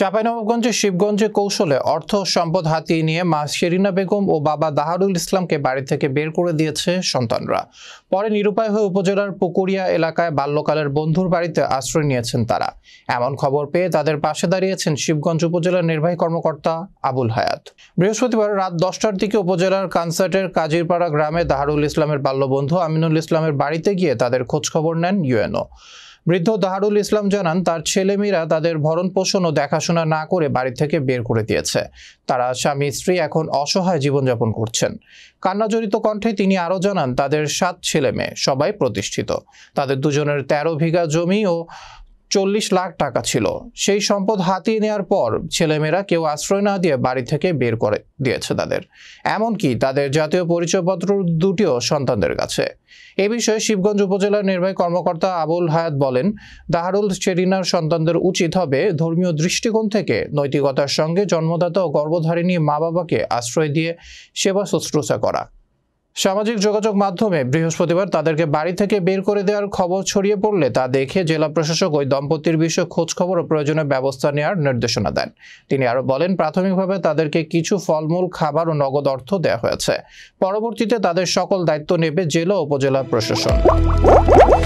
চাঁপাইনবাবগঞ্জের শিবগঞ্জে কৌশলে অর্থ সম্পদ হাতিয়ে নিয়ে মা শেরিনা বেগম ও বাবা দাহারুল ইসলামকে বাড়ি থেকে বের করে দিয়েছে সন্তানরা পরে নিরুপায় হয়ে উপজেলার পুকুরিয়া এলাকায় বাল্যকালের বন্ধুর বাড়িতে আশ্রয় নিয়েছেন তারা এমন খবর পেয়ে তাদের পাশে দাঁড়িয়েছেন শিবগঞ্জ উপজেলার নির্বাহী কর্মকর্তা আবুল হায়াত বৃহস্পতিবার রাত দশটার দিকে উপজেলার কানসার্টের কাজিরপাড়া গ্রামে দাহারুল ইসলামের বাল্যবন্ধু আমিনুল ইসলামের বাড়িতে গিয়ে তাদের খোঁজখবর নেন ইউএনও বৃদ্ধ দাহারুল ইসলাম জানান তার ছেলেমেয়েরা তাদের ভরণ পোষণ ও দেখাশোনা না করে বাড়ি থেকে বের করে দিয়েছে তারা স্বামী স্ত্রী এখন অসহায় জীবনযাপন করছেন কান্নাজড়িত কণ্ঠে তিনি আরও জানান তাদের সাত ছেলে মেয়ে সবাই প্রতিষ্ঠিত তাদের দুজনের ১৩ বিঘা জমি ও চল্লিশ লাখ টাকা ছিল সেই সম্পদ হাতিয়ে নেওয়ার পর ছেলেমেয়েরা কেউ আশ্রয় না দিয়ে বাড়ি থেকে বের করে দিয়েছে তাদের এমনকি তাদের জাতীয় পরিচয়পত্র দুটিও সন্তানদের কাছে এ বিষয়ে শিবগঞ্জ উপজেলার নির্বাহী কর্মকর্তা আবুল হায়াত বলেন দাহারুল চেরিনার সন্তানদের উচিত হবে ধর্মীয় দৃষ্টিকোণ থেকে নৈতিকতার সঙ্গে জন্মদাতা ও গর্ভধারিণী মা বাবাকে আশ্রয় দিয়ে সেবা শুশ্রূষা করা সামাজিক যোগাযোগ মাধ্যমে বৃহস্পতিবার তাদেরকে বাড়ি থেকে বের করে দেওয়ার খবর ছড়িয়ে পড়লে তা দেখে জেলা প্রশাসক ওই দম্পতির বিষয়ে খোঁজখবর ও প্রয়োজনীয় ব্যবস্থা নেওয়ার নির্দেশনা দেন তিনি আরও বলেন প্রাথমিকভাবে তাদেরকে কিছু ফলমূল খাবার ও নগদ অর্থ দেওয়া হয়েছে পরবর্তীতে তাদের সকল দায়িত্ব নেবে জেলা উপজেলা প্রশাসন